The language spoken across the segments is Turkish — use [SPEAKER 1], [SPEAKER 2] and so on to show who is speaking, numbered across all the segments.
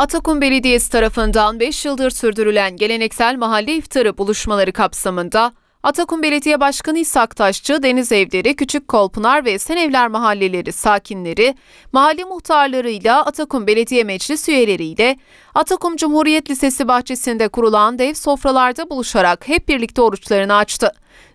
[SPEAKER 1] Atakum Belediyesi tarafından 5 yıldır sürdürülen geleneksel mahalle iftarı buluşmaları kapsamında Atakum Belediye Başkanı İshak Taşçı, Deniz Evleri, Küçük Kolpınar ve Senevler Mahalleleri sakinleri, mahalle muhtarlarıyla Atakum Belediye Meclis üyeleriyle Atakum Cumhuriyet Lisesi bahçesinde kurulan dev sofralarda buluşarak hep birlikte oruçlarını açtı.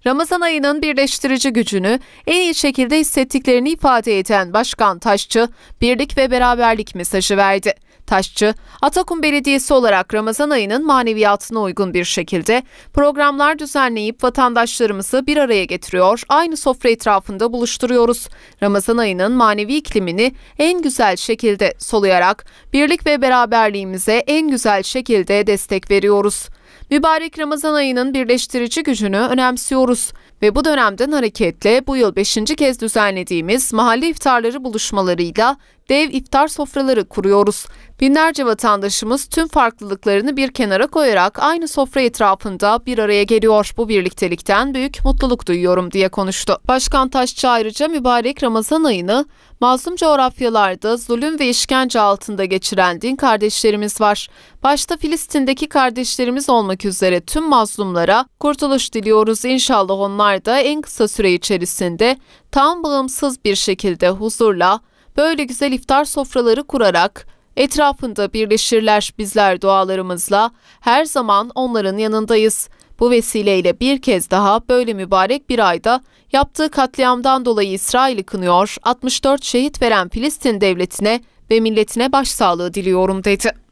[SPEAKER 1] Ramazan ayının birleştirici gücünü en iyi şekilde hissettiklerini ifade eden Başkan Taşçı, birlik ve beraberlik mesajı verdi. Taşçı, Atakum Belediyesi olarak Ramazan ayının maneviyatına uygun bir şekilde programlar düzenleyip vatandaşlarımızı bir araya getiriyor, aynı sofra etrafında buluşturuyoruz. Ramazan ayının manevi iklimini en güzel şekilde soluyarak birlik ve beraberliğimize en güzel şekilde destek veriyoruz. Mübarek Ramazan ayının birleştirici gücünü önemsiyoruz ve bu dönemden hareketle bu yıl 5. kez düzenlediğimiz mahalle iftarları buluşmalarıyla dev iftar sofraları kuruyoruz. Binlerce vatandaşımız tüm farklılıklarını bir kenara koyarak aynı sofra etrafında bir araya geliyor. Bu birliktelikten büyük mutluluk duyuyorum diye konuştu. Başkan Taşçı ayrıca mübarek Ramazan ayını mazlum coğrafyalarda zulüm ve işkence altında geçiren din kardeşlerimiz var. Başta Filistin'deki kardeşlerimiz olmak üzere tüm mazlumlara kurtuluş diliyoruz. İnşallah onlar onlar en kısa süre içerisinde tam bağımsız bir şekilde huzurla böyle güzel iftar sofraları kurarak etrafında birleşirler bizler dualarımızla her zaman onların yanındayız. Bu vesileyle bir kez daha böyle mübarek bir ayda yaptığı katliamdan dolayı İsrail'i kınıyor, 64 şehit veren Filistin devletine ve milletine başsağlığı diliyorum dedi.